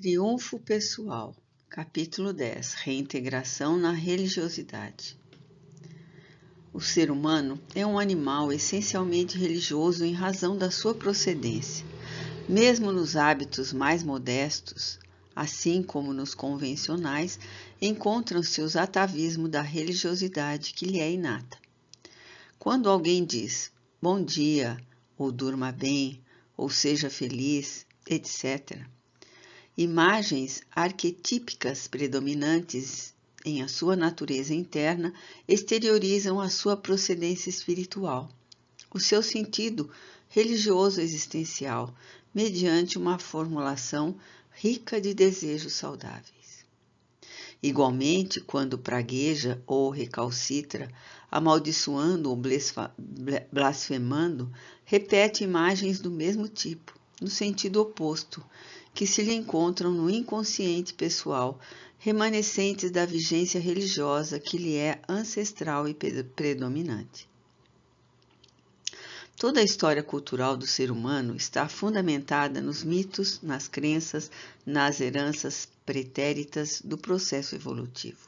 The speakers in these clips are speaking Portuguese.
Triunfo Pessoal, capítulo 10 Reintegração na Religiosidade. O ser humano é um animal essencialmente religioso em razão da sua procedência. Mesmo nos hábitos mais modestos, assim como nos convencionais, encontram-se os atavismos da religiosidade que lhe é inata. Quando alguém diz bom dia, ou durma bem, ou seja feliz, etc., Imagens arquetípicas predominantes em a sua natureza interna exteriorizam a sua procedência espiritual, o seu sentido religioso existencial, mediante uma formulação rica de desejos saudáveis. Igualmente, quando pragueja ou recalcitra, amaldiçoando ou blasfemando, repete imagens do mesmo tipo, no sentido oposto, que se lhe encontram no inconsciente pessoal, remanescentes da vigência religiosa que lhe é ancestral e predominante. Toda a história cultural do ser humano está fundamentada nos mitos, nas crenças, nas heranças pretéritas do processo evolutivo.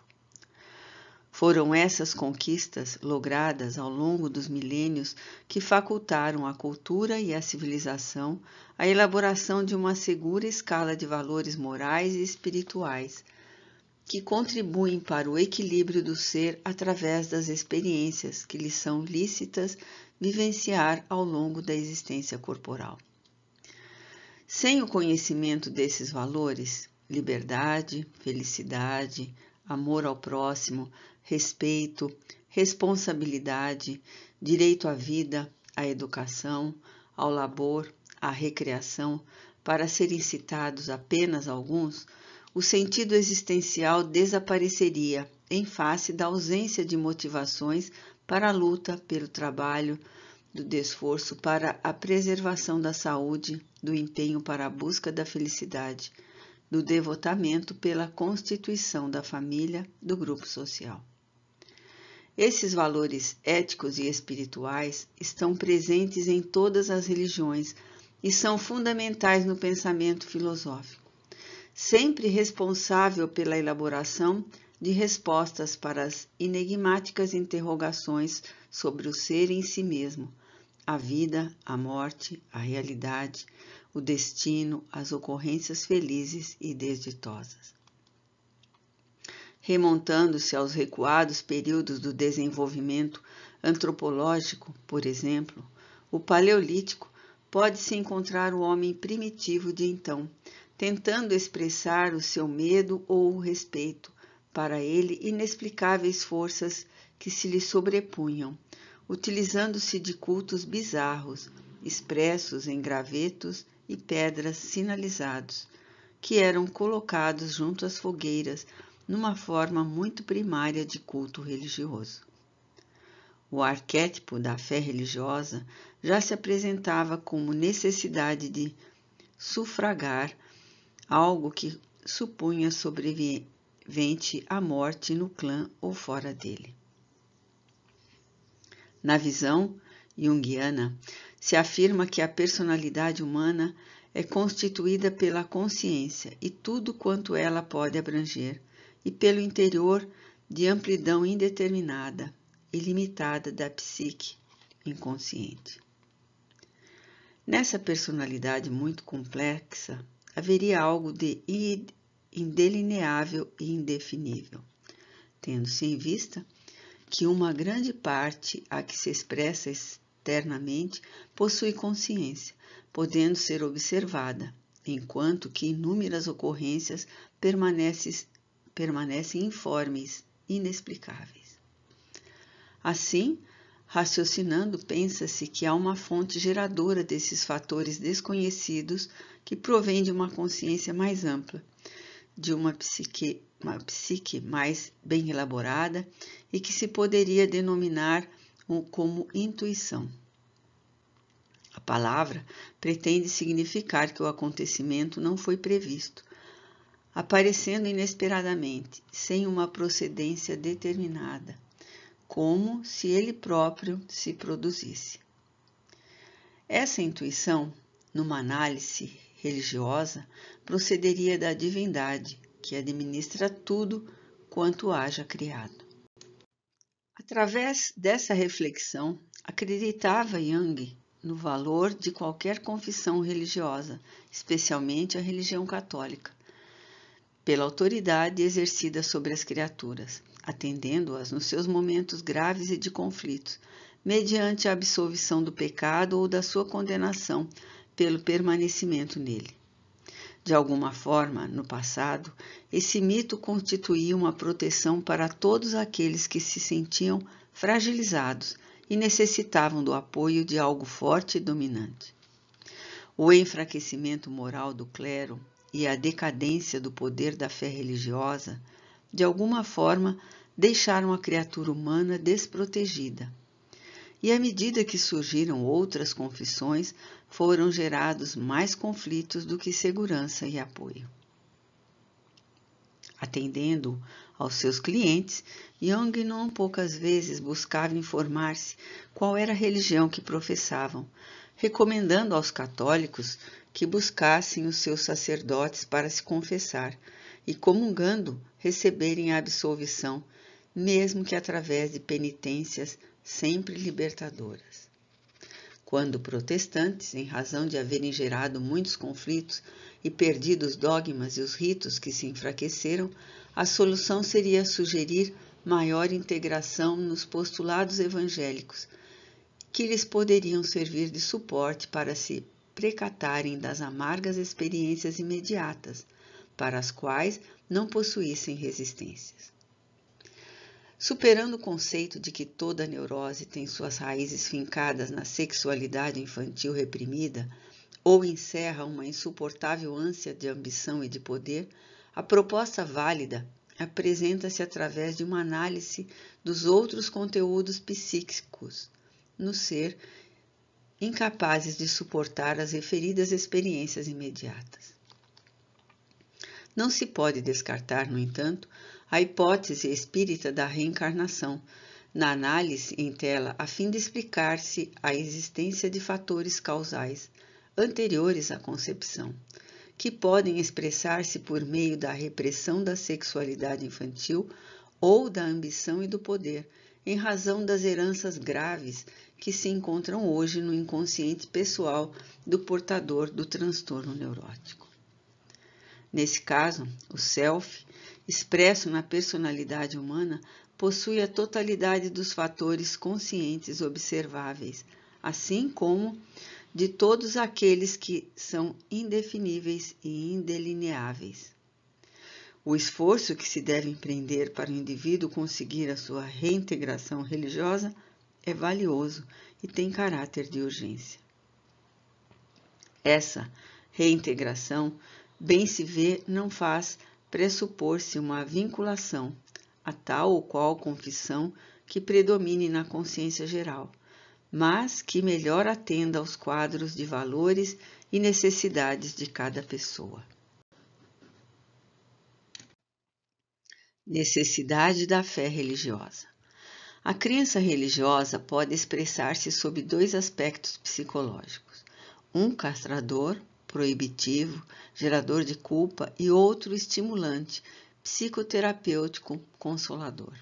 Foram essas conquistas logradas ao longo dos milênios que facultaram à cultura e à civilização a elaboração de uma segura escala de valores morais e espirituais que contribuem para o equilíbrio do ser através das experiências que lhes são lícitas vivenciar ao longo da existência corporal. Sem o conhecimento desses valores, liberdade, felicidade, amor ao próximo, respeito, responsabilidade, direito à vida, à educação, ao labor, à recreação, para serem citados apenas alguns, o sentido existencial desapareceria em face da ausência de motivações para a luta pelo trabalho, do esforço para a preservação da saúde, do empenho para a busca da felicidade, do devotamento pela constituição da família, do grupo social. Esses valores éticos e espirituais estão presentes em todas as religiões e são fundamentais no pensamento filosófico, sempre responsável pela elaboração de respostas para as enigmáticas interrogações sobre o ser em si mesmo, a vida, a morte, a realidade, o destino, as ocorrências felizes e desditosas remontando-se aos recuados períodos do desenvolvimento antropológico, por exemplo, o Paleolítico, pode-se encontrar o homem primitivo de então, tentando expressar o seu medo ou o respeito, para ele inexplicáveis forças que se lhe sobrepunham, utilizando-se de cultos bizarros, expressos em gravetos e pedras sinalizados, que eram colocados junto às fogueiras numa forma muito primária de culto religioso. O arquétipo da fé religiosa já se apresentava como necessidade de sufragar algo que supunha sobrevivente à morte no clã ou fora dele. Na visão junguiana, se afirma que a personalidade humana é constituída pela consciência e tudo quanto ela pode abranger, e pelo interior de amplidão indeterminada, e limitada da psique inconsciente. Nessa personalidade muito complexa, haveria algo de indelineável e indefinível, tendo-se em vista que uma grande parte a que se expressa externamente possui consciência, podendo ser observada, enquanto que inúmeras ocorrências permanecem permanecem informes, inexplicáveis. Assim, raciocinando, pensa-se que há uma fonte geradora desses fatores desconhecidos que provém de uma consciência mais ampla, de uma psique, uma psique mais bem elaborada e que se poderia denominar como intuição. A palavra pretende significar que o acontecimento não foi previsto, aparecendo inesperadamente, sem uma procedência determinada, como se ele próprio se produzisse. Essa intuição, numa análise religiosa, procederia da divindade, que administra tudo quanto haja criado. Através dessa reflexão, acreditava Yang no valor de qualquer confissão religiosa, especialmente a religião católica, pela autoridade exercida sobre as criaturas, atendendo-as nos seus momentos graves e de conflitos, mediante a absolvição do pecado ou da sua condenação pelo permanecimento nele. De alguma forma, no passado, esse mito constituía uma proteção para todos aqueles que se sentiam fragilizados e necessitavam do apoio de algo forte e dominante. O enfraquecimento moral do clero e a decadência do poder da fé religiosa, de alguma forma deixaram a criatura humana desprotegida. E à medida que surgiram outras confissões, foram gerados mais conflitos do que segurança e apoio. Atendendo aos seus clientes, Young não poucas vezes buscava informar-se qual era a religião que professavam, recomendando aos católicos que buscassem os seus sacerdotes para se confessar e, comungando, receberem a absolvição, mesmo que através de penitências sempre libertadoras. Quando protestantes, em razão de haverem gerado muitos conflitos e perdido os dogmas e os ritos que se enfraqueceram, a solução seria sugerir maior integração nos postulados evangélicos, que lhes poderiam servir de suporte para se precatarem das amargas experiências imediatas, para as quais não possuíssem resistências. Superando o conceito de que toda neurose tem suas raízes fincadas na sexualidade infantil reprimida ou encerra uma insuportável ânsia de ambição e de poder, a proposta válida apresenta-se através de uma análise dos outros conteúdos psíquicos no ser incapazes de suportar as referidas experiências imediatas. Não se pode descartar, no entanto, a hipótese espírita da reencarnação, na análise em tela a fim de explicar-se a existência de fatores causais anteriores à concepção, que podem expressar-se por meio da repressão da sexualidade infantil ou da ambição e do poder, em razão das heranças graves que se encontram hoje no inconsciente pessoal do portador do transtorno neurótico. Nesse caso, o self, expresso na personalidade humana, possui a totalidade dos fatores conscientes observáveis, assim como de todos aqueles que são indefiníveis e indelineáveis. O esforço que se deve empreender para o indivíduo conseguir a sua reintegração religiosa é valioso e tem caráter de urgência. Essa reintegração, bem se vê, não faz pressupor-se uma vinculação a tal ou qual confissão que predomine na consciência geral, mas que melhor atenda aos quadros de valores e necessidades de cada pessoa. Necessidade da fé religiosa. A crença religiosa pode expressar-se sob dois aspectos psicológicos: um castrador, proibitivo, gerador de culpa, e outro estimulante, psicoterapêutico, consolador.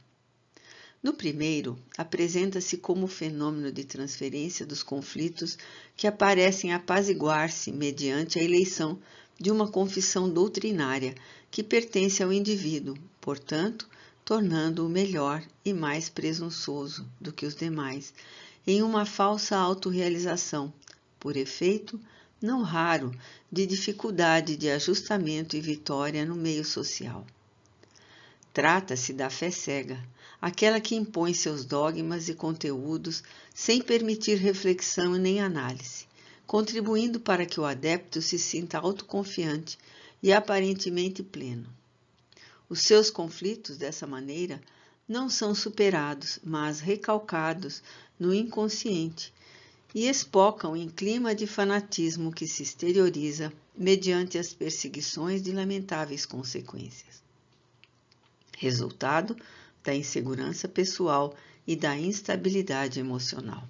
No primeiro, apresenta-se como fenômeno de transferência dos conflitos que aparecem apaziguar-se mediante a eleição de uma confissão doutrinária que pertence ao indivíduo, portanto, tornando-o melhor e mais presunçoso do que os demais, em uma falsa autorrealização, por efeito, não raro, de dificuldade de ajustamento e vitória no meio social. Trata-se da fé cega, aquela que impõe seus dogmas e conteúdos sem permitir reflexão nem análise, contribuindo para que o adepto se sinta autoconfiante e aparentemente pleno. Os seus conflitos, dessa maneira, não são superados, mas recalcados no inconsciente e espocam em clima de fanatismo que se exterioriza mediante as perseguições de lamentáveis consequências. Resultado da insegurança pessoal e da instabilidade emocional.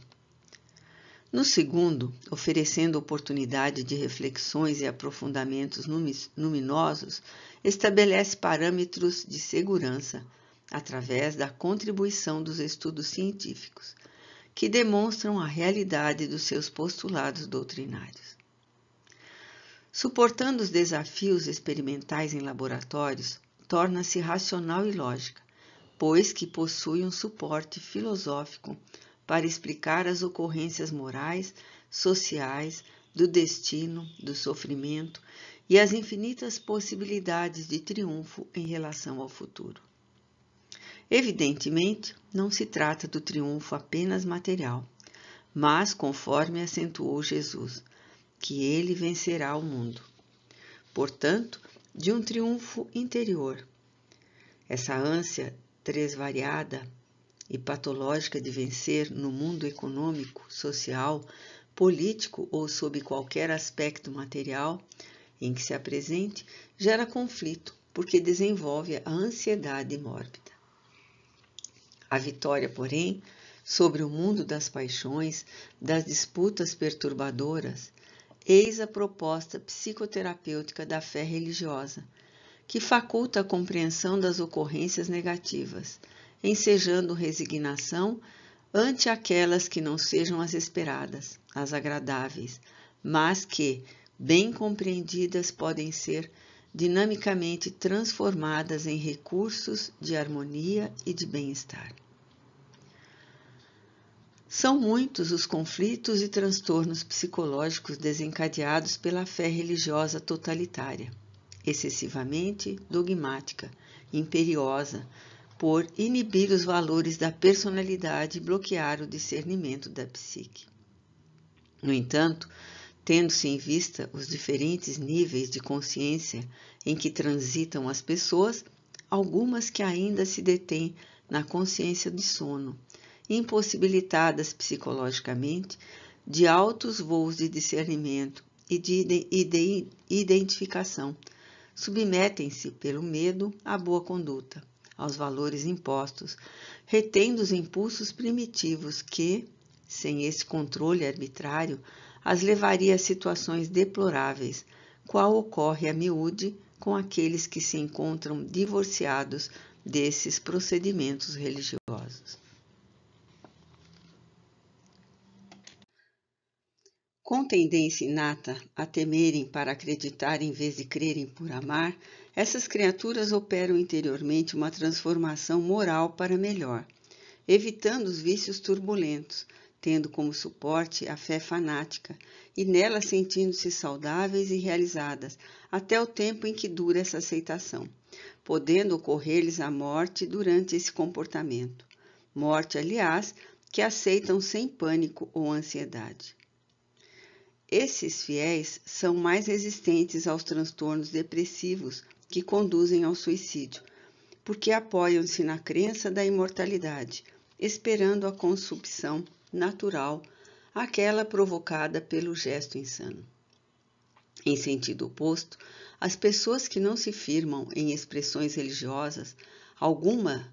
No segundo, oferecendo oportunidade de reflexões e aprofundamentos luminosos, estabelece parâmetros de segurança através da contribuição dos estudos científicos, que demonstram a realidade dos seus postulados doutrinários. Suportando os desafios experimentais em laboratórios, torna-se racional e lógica, pois que possui um suporte filosófico para explicar as ocorrências morais, sociais, do destino, do sofrimento e as infinitas possibilidades de triunfo em relação ao futuro. Evidentemente, não se trata do triunfo apenas material, mas conforme acentuou Jesus, que ele vencerá o mundo. Portanto, de um triunfo interior. Essa ânsia tresvariada e patológica de vencer no mundo econômico, social, político ou sob qualquer aspecto material em que se apresente, gera conflito, porque desenvolve a ansiedade mórbida. A vitória, porém, sobre o mundo das paixões, das disputas perturbadoras, eis a proposta psicoterapêutica da fé religiosa, que faculta a compreensão das ocorrências negativas ensejando resignação ante aquelas que não sejam as esperadas, as agradáveis, mas que, bem compreendidas, podem ser dinamicamente transformadas em recursos de harmonia e de bem-estar. São muitos os conflitos e transtornos psicológicos desencadeados pela fé religiosa totalitária, excessivamente dogmática, imperiosa, por inibir os valores da personalidade e bloquear o discernimento da psique. No entanto, tendo-se em vista os diferentes níveis de consciência em que transitam as pessoas, algumas que ainda se detêm na consciência de sono, impossibilitadas psicologicamente de altos voos de discernimento e de identificação, submetem-se pelo medo à boa conduta aos valores impostos, retendo os impulsos primitivos que, sem esse controle arbitrário, as levaria a situações deploráveis, qual ocorre a miúde com aqueles que se encontram divorciados desses procedimentos religiosos. Com tendência inata a temerem para acreditar em vez de crerem por amar, essas criaturas operam interiormente uma transformação moral para melhor, evitando os vícios turbulentos, tendo como suporte a fé fanática e nela sentindo-se saudáveis e realizadas até o tempo em que dura essa aceitação, podendo ocorrer-lhes a morte durante esse comportamento. Morte, aliás, que aceitam sem pânico ou ansiedade. Esses fiéis são mais resistentes aos transtornos depressivos que conduzem ao suicídio, porque apoiam-se na crença da imortalidade, esperando a consumção natural, aquela provocada pelo gesto insano. Em sentido oposto, as pessoas que não se firmam em expressões religiosas, alguma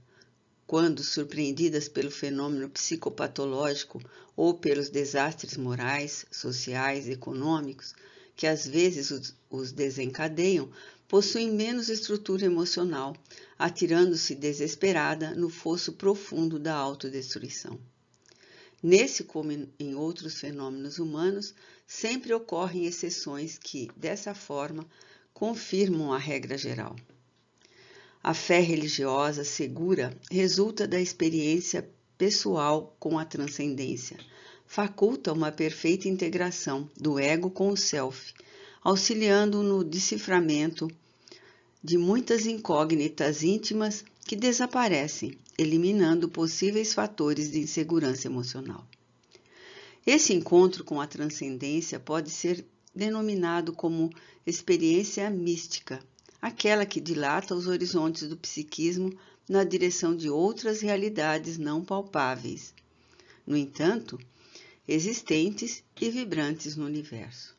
quando surpreendidas pelo fenômeno psicopatológico ou pelos desastres morais, sociais, econômicos, que às vezes os desencadeiam, possuem menos estrutura emocional, atirando-se desesperada no fosso profundo da autodestruição. Nesse, como em outros fenômenos humanos, sempre ocorrem exceções que, dessa forma, confirmam a regra geral. A fé religiosa segura resulta da experiência pessoal com a transcendência, faculta uma perfeita integração do ego com o self, auxiliando no deciframento de muitas incógnitas íntimas que desaparecem, eliminando possíveis fatores de insegurança emocional. Esse encontro com a transcendência pode ser denominado como experiência mística, aquela que dilata os horizontes do psiquismo na direção de outras realidades não palpáveis, no entanto, existentes e vibrantes no universo.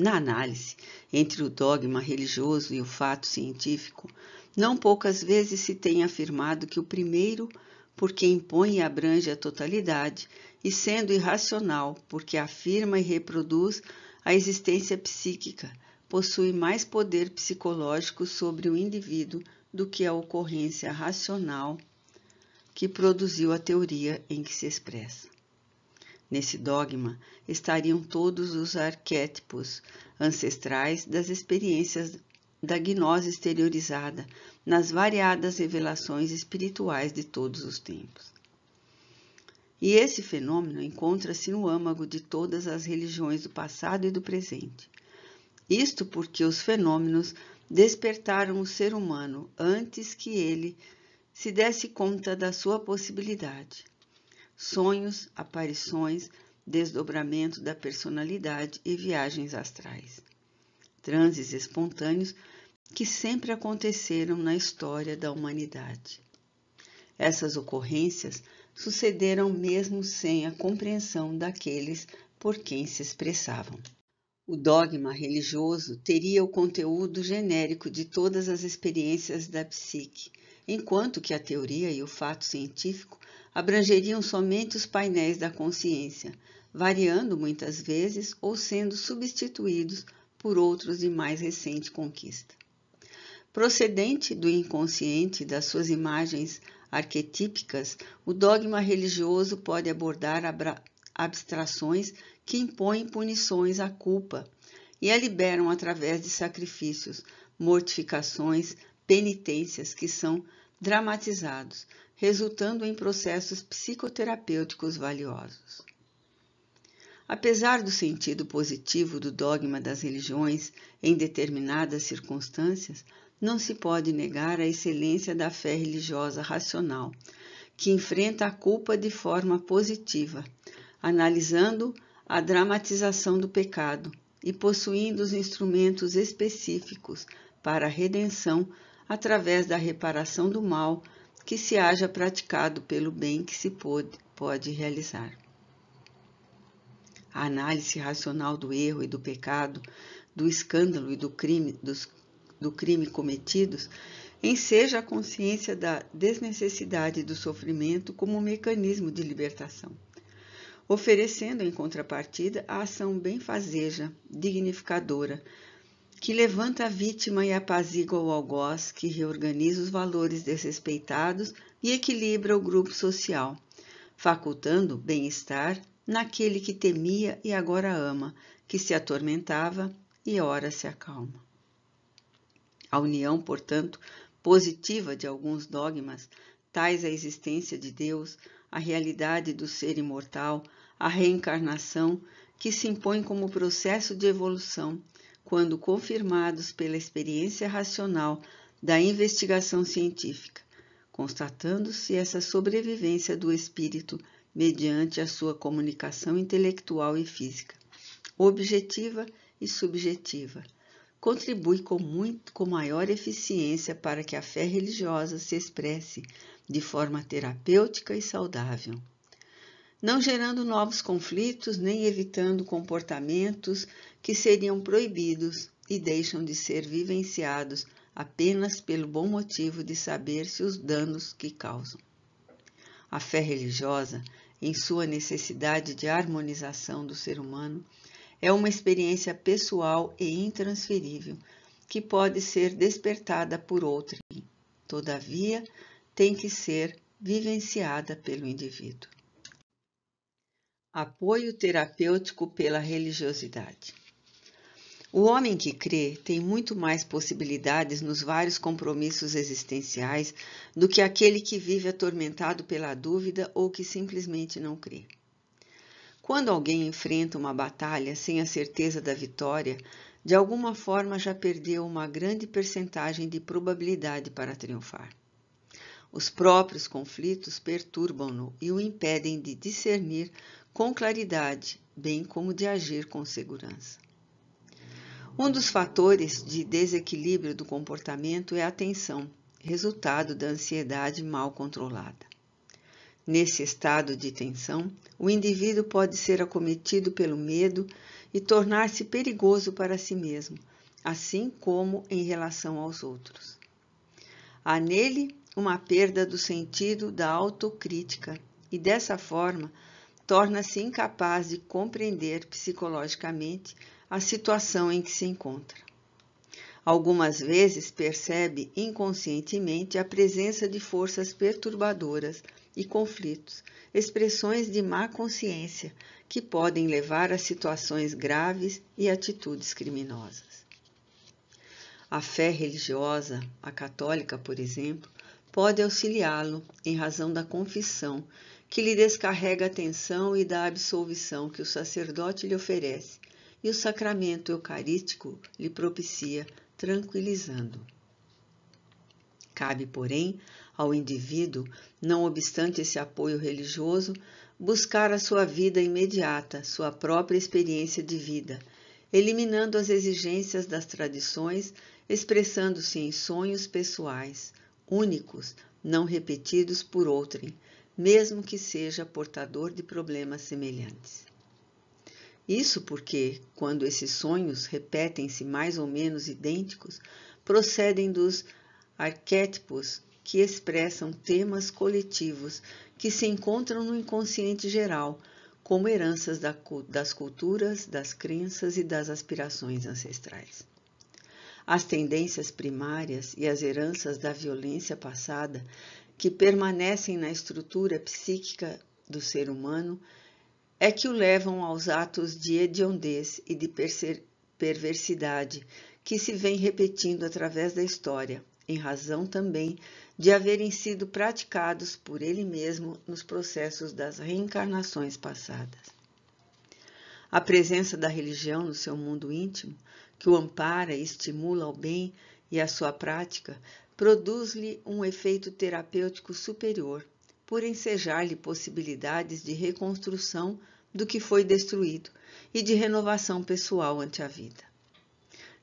Na análise entre o dogma religioso e o fato científico, não poucas vezes se tem afirmado que o primeiro, porque impõe e abrange a totalidade, e sendo irracional, porque afirma e reproduz a existência psíquica, possui mais poder psicológico sobre o indivíduo do que a ocorrência racional que produziu a teoria em que se expressa. Nesse dogma estariam todos os arquétipos ancestrais das experiências da gnose exteriorizada nas variadas revelações espirituais de todos os tempos. E esse fenômeno encontra-se no âmago de todas as religiões do passado e do presente. Isto porque os fenômenos despertaram o ser humano antes que ele se desse conta da sua possibilidade sonhos, aparições, desdobramento da personalidade e viagens astrais. Transes espontâneos que sempre aconteceram na história da humanidade. Essas ocorrências sucederam mesmo sem a compreensão daqueles por quem se expressavam. O dogma religioso teria o conteúdo genérico de todas as experiências da psique, enquanto que a teoria e o fato científico abrangeriam somente os painéis da consciência, variando muitas vezes ou sendo substituídos por outros de mais recente conquista. Procedente do inconsciente das suas imagens arquetípicas, o dogma religioso pode abordar abstrações que impõem punições à culpa e a liberam através de sacrifícios, mortificações, penitências que são dramatizados, resultando em processos psicoterapêuticos valiosos. Apesar do sentido positivo do dogma das religiões em determinadas circunstâncias, não se pode negar a excelência da fé religiosa racional, que enfrenta a culpa de forma positiva, analisando a dramatização do pecado e possuindo os instrumentos específicos para a redenção através da reparação do mal que se haja praticado pelo bem que se pode, pode realizar. A análise racional do erro e do pecado, do escândalo e do crime, dos, do crime cometidos, enseja a consciência da desnecessidade do sofrimento como um mecanismo de libertação, oferecendo em contrapartida a ação benfazeja, dignificadora, que levanta a vítima e apazigua o algoz, que reorganiza os valores desrespeitados e equilibra o grupo social, facultando bem-estar naquele que temia e agora ama, que se atormentava e ora se acalma. A união, portanto, positiva de alguns dogmas, tais a existência de Deus, a realidade do ser imortal, a reencarnação, que se impõe como processo de evolução, quando confirmados pela experiência racional da investigação científica, constatando-se essa sobrevivência do espírito mediante a sua comunicação intelectual e física, objetiva e subjetiva. Contribui com, muito, com maior eficiência para que a fé religiosa se expresse de forma terapêutica e saudável não gerando novos conflitos nem evitando comportamentos que seriam proibidos e deixam de ser vivenciados apenas pelo bom motivo de saber-se os danos que causam. A fé religiosa, em sua necessidade de harmonização do ser humano, é uma experiência pessoal e intransferível que pode ser despertada por outrem, todavia, tem que ser vivenciada pelo indivíduo. Apoio terapêutico pela religiosidade. O homem que crê tem muito mais possibilidades nos vários compromissos existenciais do que aquele que vive atormentado pela dúvida ou que simplesmente não crê. Quando alguém enfrenta uma batalha sem a certeza da vitória, de alguma forma já perdeu uma grande percentagem de probabilidade para triunfar. Os próprios conflitos perturbam-no e o impedem de discernir com claridade, bem como de agir com segurança. Um dos fatores de desequilíbrio do comportamento é a tensão, resultado da ansiedade mal controlada. Nesse estado de tensão, o indivíduo pode ser acometido pelo medo e tornar-se perigoso para si mesmo, assim como em relação aos outros. Há nele uma perda do sentido da autocrítica e, dessa forma, torna-se incapaz de compreender psicologicamente a situação em que se encontra. Algumas vezes percebe inconscientemente a presença de forças perturbadoras e conflitos, expressões de má consciência que podem levar a situações graves e atitudes criminosas. A fé religiosa, a católica, por exemplo, pode auxiliá-lo em razão da confissão, que lhe descarrega a tensão e da absolvição que o sacerdote lhe oferece, e o sacramento eucarístico lhe propicia, tranquilizando. Cabe, porém, ao indivíduo, não obstante esse apoio religioso, buscar a sua vida imediata, sua própria experiência de vida, eliminando as exigências das tradições, expressando-se em sonhos pessoais, únicos, não repetidos por outrem, mesmo que seja portador de problemas semelhantes. Isso porque, quando esses sonhos repetem-se mais ou menos idênticos, procedem dos arquétipos que expressam temas coletivos que se encontram no inconsciente geral, como heranças das culturas, das crenças e das aspirações ancestrais. As tendências primárias e as heranças da violência passada, que permanecem na estrutura psíquica do ser humano, é que o levam aos atos de hediondez e de perversidade que se vem repetindo através da história, em razão também de haverem sido praticados por ele mesmo nos processos das reencarnações passadas. A presença da religião no seu mundo íntimo, que o ampara e estimula ao bem e à sua prática, produz-lhe um efeito terapêutico superior por ensejar-lhe possibilidades de reconstrução do que foi destruído e de renovação pessoal ante a vida.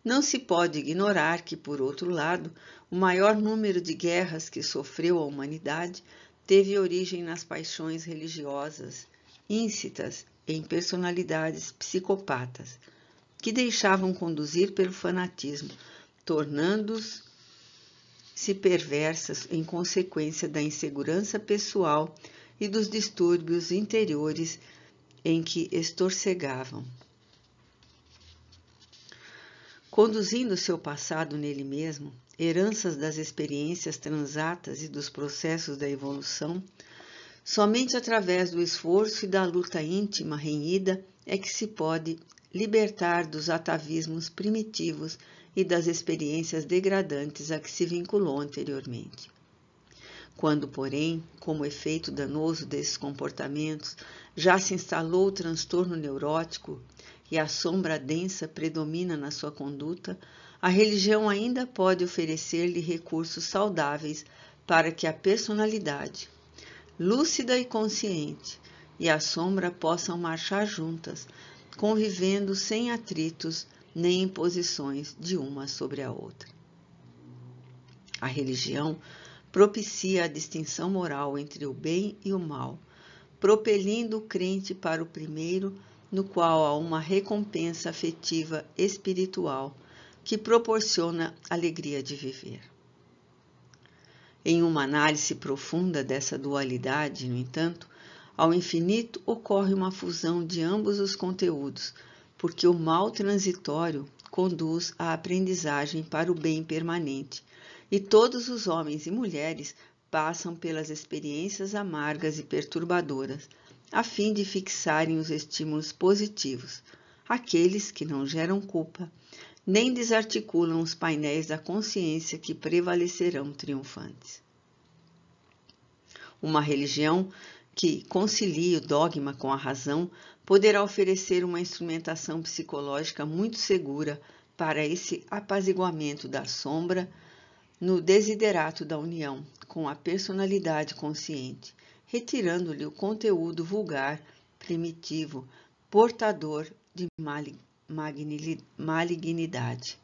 Não se pode ignorar que, por outro lado, o maior número de guerras que sofreu a humanidade teve origem nas paixões religiosas íncitas em personalidades psicopatas, que deixavam conduzir pelo fanatismo, tornando-os se perversas em consequência da insegurança pessoal e dos distúrbios interiores em que estorcegavam. Conduzindo seu passado nele mesmo, heranças das experiências transatas e dos processos da evolução, somente através do esforço e da luta íntima renhida é que se pode libertar dos atavismos primitivos e das experiências degradantes a que se vinculou anteriormente. Quando, porém, como efeito danoso desses comportamentos, já se instalou o transtorno neurótico e a sombra densa predomina na sua conduta, a religião ainda pode oferecer-lhe recursos saudáveis para que a personalidade, lúcida e consciente, e a sombra possam marchar juntas, convivendo sem atritos nem imposições de uma sobre a outra. A religião propicia a distinção moral entre o bem e o mal, propelindo o crente para o primeiro, no qual há uma recompensa afetiva espiritual que proporciona alegria de viver. Em uma análise profunda dessa dualidade, no entanto, ao infinito ocorre uma fusão de ambos os conteúdos porque o mal transitório conduz à aprendizagem para o bem permanente, e todos os homens e mulheres passam pelas experiências amargas e perturbadoras, a fim de fixarem os estímulos positivos, aqueles que não geram culpa, nem desarticulam os painéis da consciência que prevalecerão triunfantes. Uma religião que concilie o dogma com a razão poderá oferecer uma instrumentação psicológica muito segura para esse apaziguamento da sombra no desiderato da união com a personalidade consciente, retirando-lhe o conteúdo vulgar, primitivo, portador de malignidade.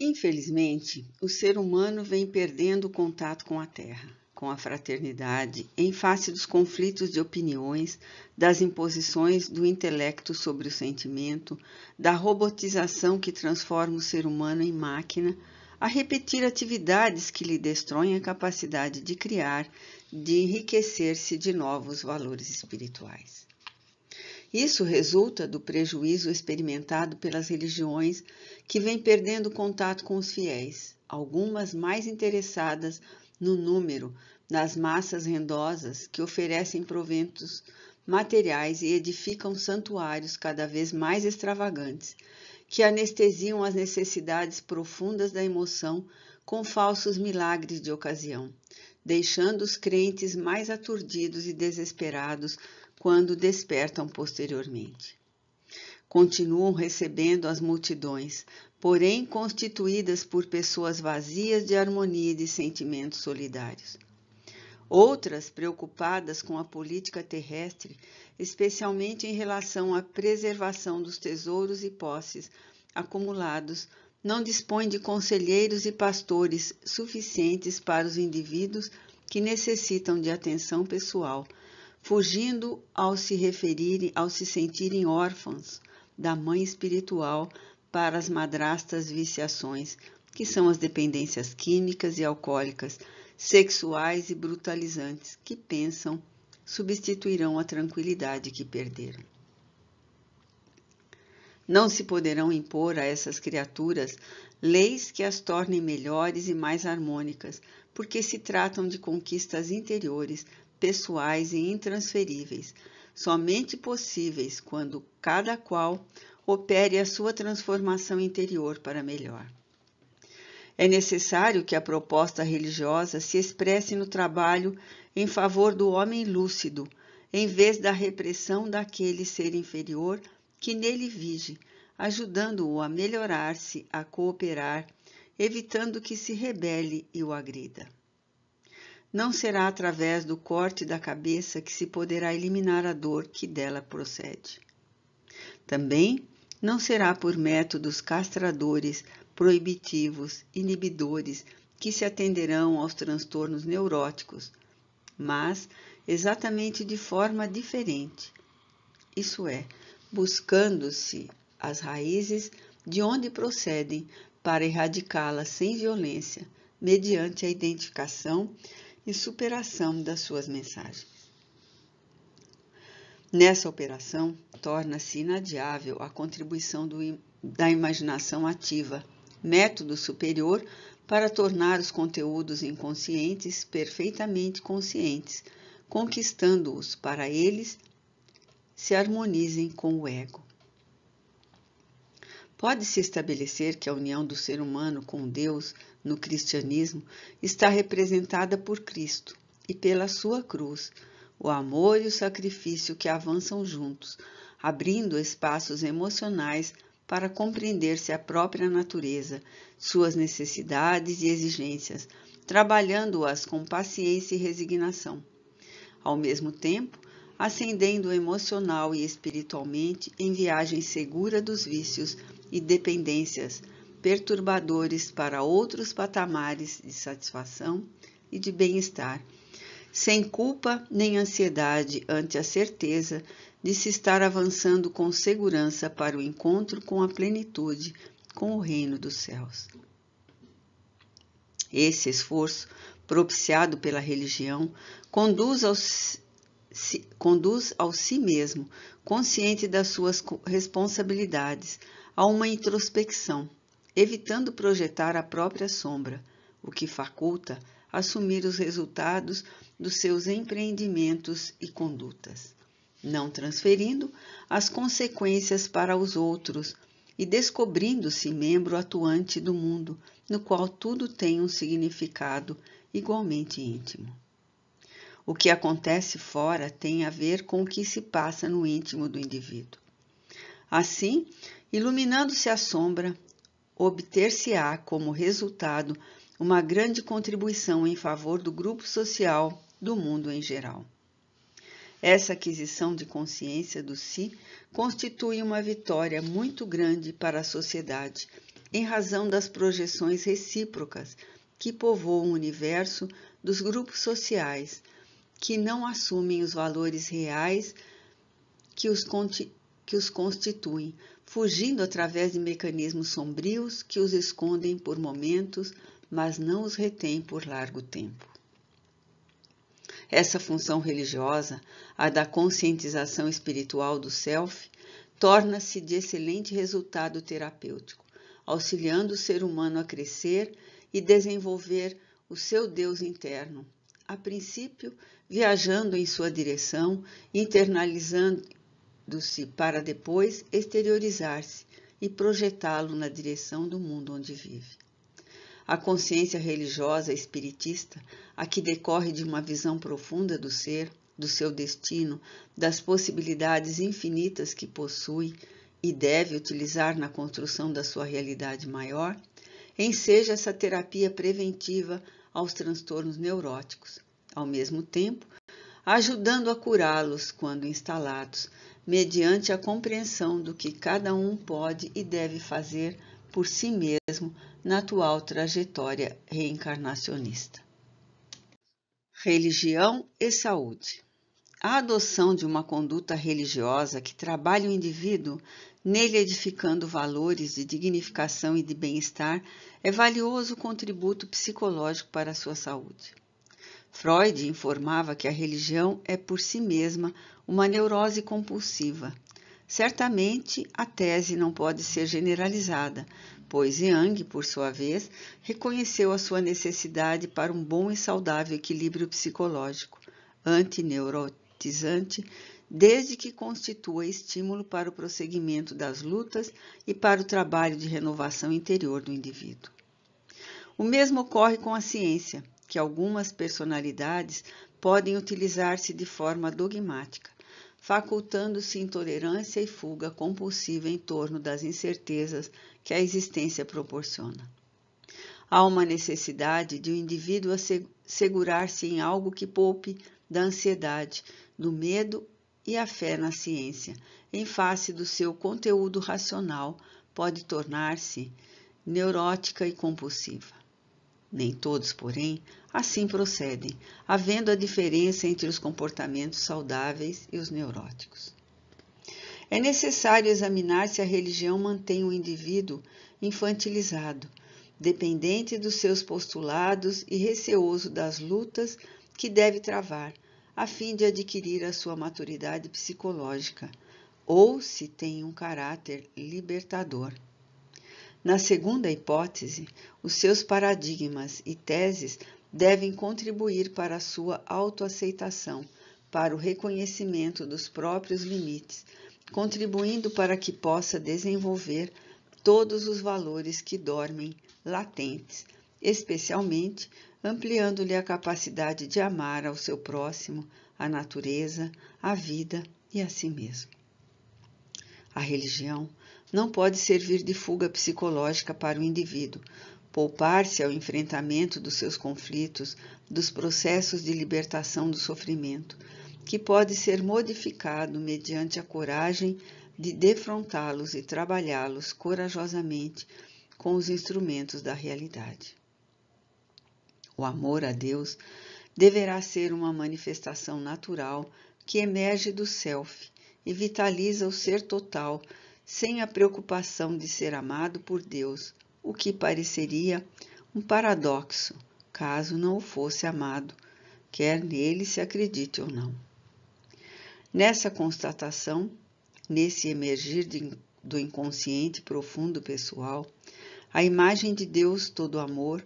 Infelizmente, o ser humano vem perdendo o contato com a Terra com a fraternidade em face dos conflitos de opiniões, das imposições do intelecto sobre o sentimento, da robotização que transforma o ser humano em máquina, a repetir atividades que lhe destroem a capacidade de criar, de enriquecer-se de novos valores espirituais. Isso resulta do prejuízo experimentado pelas religiões que vêm perdendo contato com os fiéis, algumas mais interessadas no número das massas rendosas que oferecem proventos materiais e edificam santuários cada vez mais extravagantes, que anestesiam as necessidades profundas da emoção com falsos milagres de ocasião, deixando os crentes mais aturdidos e desesperados quando despertam posteriormente. Continuam recebendo as multidões, porém constituídas por pessoas vazias de harmonia e de sentimentos solidários. Outras preocupadas com a política terrestre, especialmente em relação à preservação dos tesouros e posses acumulados, não dispõem de conselheiros e pastores suficientes para os indivíduos que necessitam de atenção pessoal, fugindo ao se referirem, ao se sentirem órfãos da mãe espiritual para as madrastas viciações, que são as dependências químicas e alcoólicas, sexuais e brutalizantes, que pensam substituirão a tranquilidade que perderam. Não se poderão impor a essas criaturas leis que as tornem melhores e mais harmônicas, porque se tratam de conquistas interiores, pessoais e intransferíveis, somente possíveis quando cada qual opere a sua transformação interior para melhor. É necessário que a proposta religiosa se expresse no trabalho em favor do homem lúcido, em vez da repressão daquele ser inferior que nele vige, ajudando-o a melhorar-se, a cooperar, evitando que se rebele e o agrida. Não será através do corte da cabeça que se poderá eliminar a dor que dela procede. Também não será por métodos castradores, proibitivos, inibidores, que se atenderão aos transtornos neuróticos, mas exatamente de forma diferente. Isso é, buscando-se as raízes de onde procedem para erradicá-las sem violência, mediante a identificação e superação das suas mensagens. Nessa operação, torna-se inadiável a contribuição do, da imaginação ativa, método superior para tornar os conteúdos inconscientes perfeitamente conscientes, conquistando-os para eles se harmonizem com o ego. Pode-se estabelecer que a união do ser humano com Deus no cristianismo está representada por Cristo e pela sua cruz o amor e o sacrifício que avançam juntos, abrindo espaços emocionais para compreender-se a própria natureza, suas necessidades e exigências, trabalhando-as com paciência e resignação. Ao mesmo tempo, ascendendo emocional e espiritualmente em viagem segura dos vícios e dependências perturbadores para outros patamares de satisfação e de bem-estar sem culpa nem ansiedade ante a certeza de se estar avançando com segurança para o encontro com a plenitude, com o reino dos céus. Esse esforço, propiciado pela religião, conduz ao, si, conduz ao si mesmo, consciente das suas responsabilidades, a uma introspecção, evitando projetar a própria sombra, o que faculta assumir os resultados dos seus empreendimentos e condutas, não transferindo as consequências para os outros e descobrindo-se membro atuante do mundo no qual tudo tem um significado igualmente íntimo. O que acontece fora tem a ver com o que se passa no íntimo do indivíduo. Assim, iluminando-se a sombra, obter-se-á como resultado uma grande contribuição em favor do grupo social do mundo em geral. Essa aquisição de consciência do si constitui uma vitória muito grande para a sociedade, em razão das projeções recíprocas que povoam o universo dos grupos sociais que não assumem os valores reais que os, que os constituem, fugindo através de mecanismos sombrios que os escondem por momentos, mas não os retêm por largo tempo essa função religiosa, a da conscientização espiritual do self, torna-se de excelente resultado terapêutico, auxiliando o ser humano a crescer e desenvolver o seu Deus interno. A princípio, viajando em sua direção, internalizando-se para depois exteriorizar-se e projetá-lo na direção do mundo onde vive. A consciência religiosa espiritista, a que decorre de uma visão profunda do ser, do seu destino, das possibilidades infinitas que possui e deve utilizar na construção da sua realidade maior, enseja essa terapia preventiva aos transtornos neuróticos, ao mesmo tempo ajudando a curá-los quando instalados, mediante a compreensão do que cada um pode e deve fazer por si mesmo na atual trajetória reencarnacionista. Religião e saúde. A adoção de uma conduta religiosa que trabalhe o indivíduo, nele edificando valores de dignificação e de bem-estar, é valioso contributo psicológico para a sua saúde. Freud informava que a religião é por si mesma uma neurose compulsiva, Certamente a tese não pode ser generalizada, pois Yang, por sua vez, reconheceu a sua necessidade para um bom e saudável equilíbrio psicológico, antineurotizante, desde que constitua estímulo para o prosseguimento das lutas e para o trabalho de renovação interior do indivíduo. O mesmo ocorre com a ciência, que algumas personalidades podem utilizar-se de forma dogmática facultando-se intolerância e fuga compulsiva em torno das incertezas que a existência proporciona. Há uma necessidade de o um indivíduo assegurar se em algo que poupe da ansiedade, do medo e a fé na ciência, em face do seu conteúdo racional, pode tornar-se neurótica e compulsiva. Nem todos, porém, assim procedem, havendo a diferença entre os comportamentos saudáveis e os neuróticos. É necessário examinar se a religião mantém o indivíduo infantilizado, dependente dos seus postulados e receoso das lutas que deve travar, a fim de adquirir a sua maturidade psicológica, ou se tem um caráter libertador. Na segunda hipótese, os seus paradigmas e teses devem contribuir para a sua autoaceitação, para o reconhecimento dos próprios limites, contribuindo para que possa desenvolver todos os valores que dormem latentes, especialmente ampliando-lhe a capacidade de amar ao seu próximo, à natureza, à vida e a si mesmo. A religião não pode servir de fuga psicológica para o indivíduo. Poupar-se ao enfrentamento dos seus conflitos, dos processos de libertação do sofrimento, que pode ser modificado mediante a coragem de defrontá-los e trabalhá-los corajosamente com os instrumentos da realidade. O amor a Deus deverá ser uma manifestação natural que emerge do self e vitaliza o ser total sem a preocupação de ser amado por Deus, o que pareceria um paradoxo, caso não o fosse amado, quer nele se acredite ou não. Nessa constatação, nesse emergir de, do inconsciente profundo pessoal, a imagem de Deus todo amor,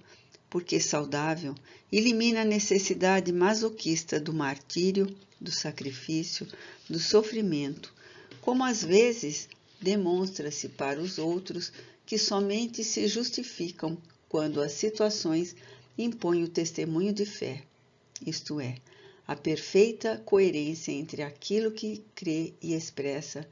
porque saudável, elimina a necessidade masoquista do martírio, do sacrifício, do sofrimento, como às vezes demonstra-se para os outros que somente se justificam quando as situações impõem o testemunho de fé, isto é, a perfeita coerência entre aquilo que crê e expressa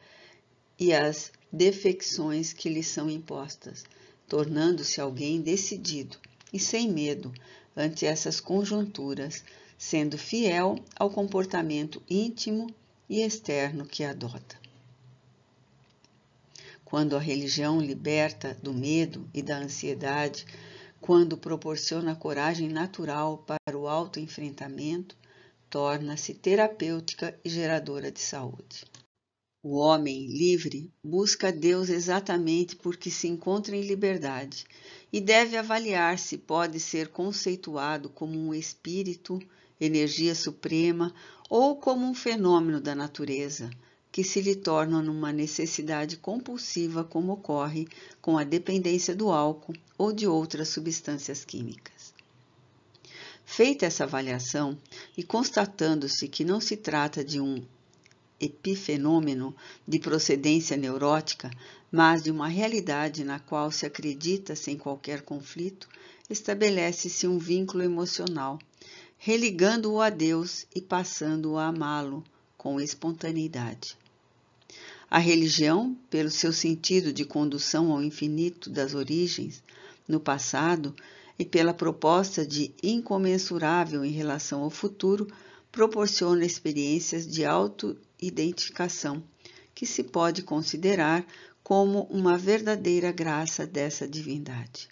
e as defecções que lhe são impostas, tornando-se alguém decidido e sem medo ante essas conjunturas, sendo fiel ao comportamento íntimo e externo que adota quando a religião liberta do medo e da ansiedade, quando proporciona a coragem natural para o autoenfrentamento, torna-se terapêutica e geradora de saúde. O homem livre busca Deus exatamente porque se encontra em liberdade e deve avaliar se pode ser conceituado como um espírito, energia suprema ou como um fenômeno da natureza, que se lhe tornam numa necessidade compulsiva, como ocorre com a dependência do álcool ou de outras substâncias químicas. Feita essa avaliação e constatando-se que não se trata de um epifenômeno de procedência neurótica, mas de uma realidade na qual se acredita sem qualquer conflito, estabelece-se um vínculo emocional, religando-o a Deus e passando-o a amá-lo com espontaneidade. A religião, pelo seu sentido de condução ao infinito das origens, no passado, e pela proposta de incomensurável em relação ao futuro, proporciona experiências de auto-identificação que se pode considerar como uma verdadeira graça dessa divindade.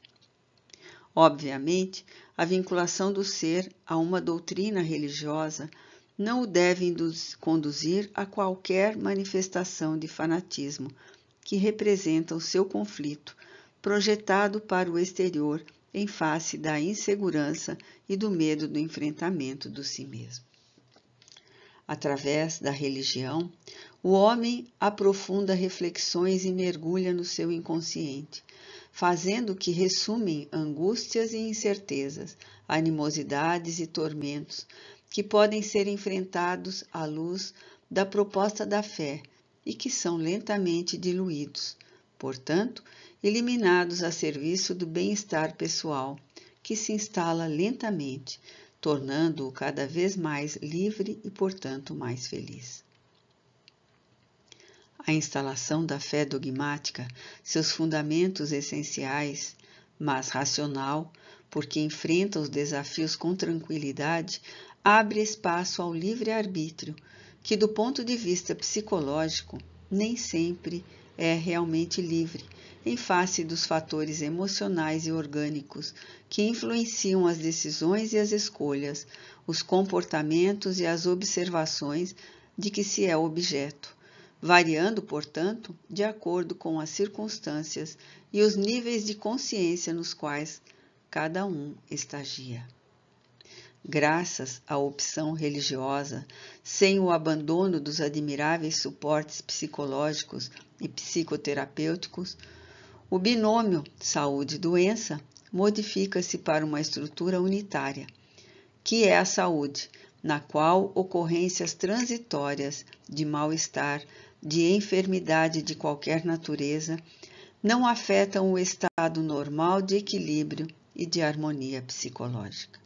Obviamente, a vinculação do ser a uma doutrina religiosa não o devem conduzir a qualquer manifestação de fanatismo que representa o seu conflito, projetado para o exterior em face da insegurança e do medo do enfrentamento do si mesmo. Através da religião, o homem aprofunda reflexões e mergulha no seu inconsciente, fazendo que ressumem angústias e incertezas, animosidades e tormentos, que podem ser enfrentados à luz da proposta da fé e que são lentamente diluídos, portanto, eliminados a serviço do bem-estar pessoal, que se instala lentamente, tornando-o cada vez mais livre e, portanto, mais feliz. A instalação da fé dogmática, seus fundamentos essenciais, mas racional, porque enfrenta os desafios com tranquilidade, abre espaço ao livre-arbítrio, que do ponto de vista psicológico nem sempre é realmente livre, em face dos fatores emocionais e orgânicos que influenciam as decisões e as escolhas, os comportamentos e as observações de que se é objeto, variando, portanto, de acordo com as circunstâncias e os níveis de consciência nos quais cada um estagia graças à opção religiosa, sem o abandono dos admiráveis suportes psicológicos e psicoterapêuticos, o binômio saúde-doença modifica-se para uma estrutura unitária, que é a saúde, na qual ocorrências transitórias de mal-estar, de enfermidade de qualquer natureza, não afetam o estado normal de equilíbrio e de harmonia psicológica.